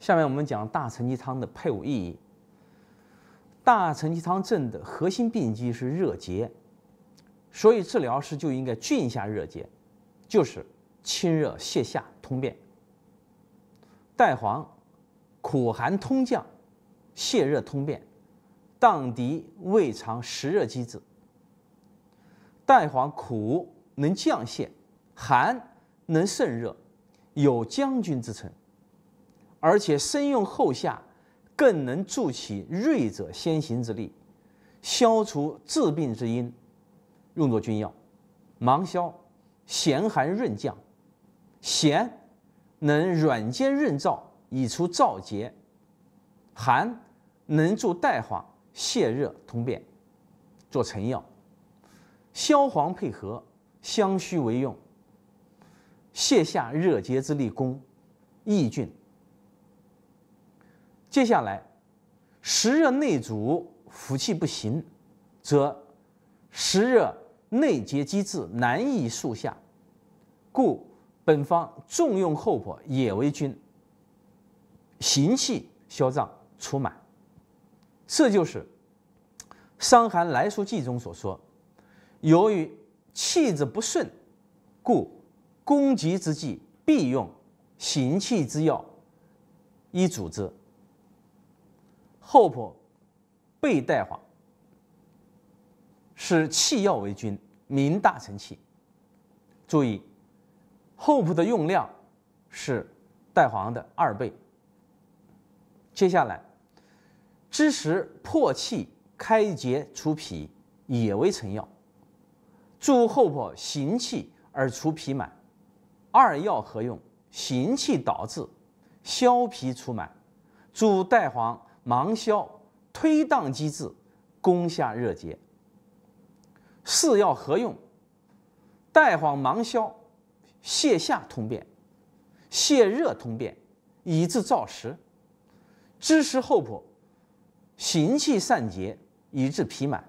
下面我们讲大承气汤的配伍意义。大承气汤症的核心病机是热结，所以治疗时就应该峻下热结，就是清热泻下通便。带黄，苦寒通降，泻热通便，荡涤胃肠实热机制。带黄苦能降泻，寒能渗热，有将军之称。而且生用后下，更能助其锐者先行之力，消除治病之因。用作君药，芒硝，咸寒润降，咸能软坚润燥，以除燥结；寒能助代化，泄热通便。做成药，消黄配合，相须为用，泻下热结之力功，益菌。接下来，湿热内阻，腑气不行，则湿热内结积滞，难以速下，故本方重用厚朴，也为君，行气消胀，除满。这就是《伤寒来书记》中所说：，由于气滞不顺，故攻击之剂必用行气之药，以阻之。后朴背带黄，使气药为君，名大成气。注意，后朴的用量是代黄的二倍。接下来，知食破气、开结、除痞，也为臣药。助后朴行气而除脾满，二药合用，行气导滞，消脾除满，助代黄。芒硝推荡机制，攻下热结。四药合用，大黄芒硝，泻下通便，泻热通便，以治燥实；知食厚朴，行气散结，以治脾满。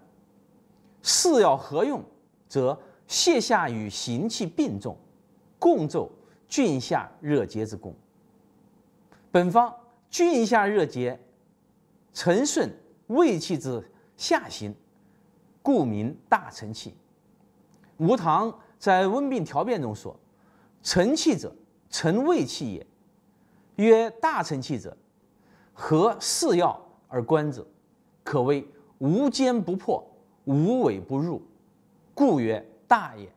四药合用，则泻下与行气并重，共奏菌下热结之功。本方菌下热结。沉顺胃气之下行，故名大沉气。吴唐在《温病条辨》中说：“沉气者，沉胃气也。曰大沉气者，合四药而观者，可谓无坚不破，无伪不入，故曰大也。”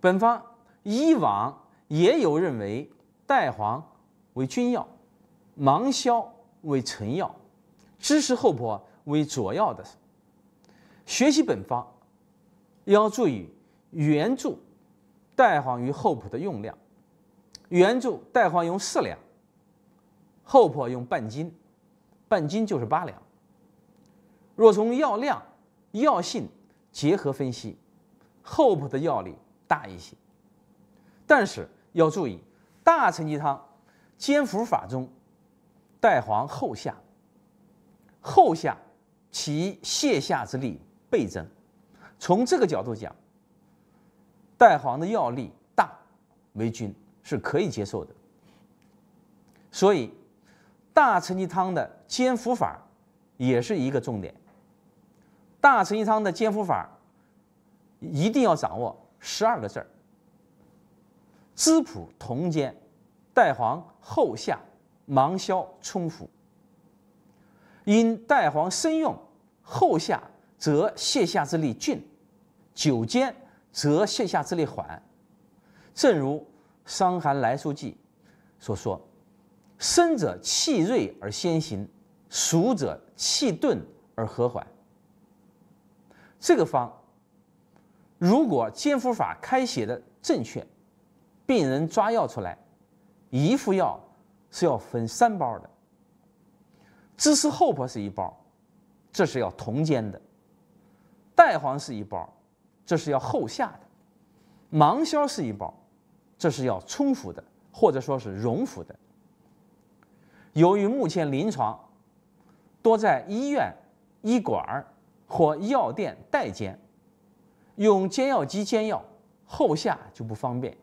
本方以往也有认为代黄为君药，芒硝。为臣药，知识厚朴为佐药的。学习本方要注意原著代黄与厚朴的用量。原著代黄用四两，厚朴用半斤，半斤就是八两。若从药量、药性结合分析，厚朴的药力大一些。但是要注意大承气汤煎服法中。代黄后下，后下其泻下之力倍增。从这个角度讲，代黄的药力大为君是可以接受的。所以大承气汤的煎服法也是一个重点。大承气汤的煎服法一定要掌握十二个字儿：朴同煎，代黄后下。芒硝冲服，因大黄生用后下，则泻下之力峻；酒煎，则泻下之力缓。正如《伤寒来书记》所说：“生者气锐而先行，熟者气钝而和缓。”这个方，如果煎服法开写的正确，病人抓药出来，一副药。是要分三包的，芝士厚薄是一包，这是要同煎的；蛋黄是一包，这是要后下的；芒硝是一包，这是要冲服的，或者说是溶服的。由于目前临床多在医院、医馆或药店代煎，用煎药机煎药后下就不方便，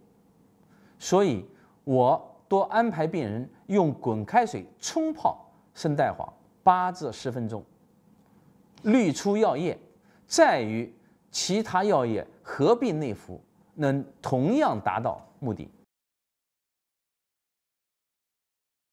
所以我。多安排病人用滚开水冲泡生蛋黄八至十分钟，滤出药液，再与其他药液合并内服，能同样达到目的。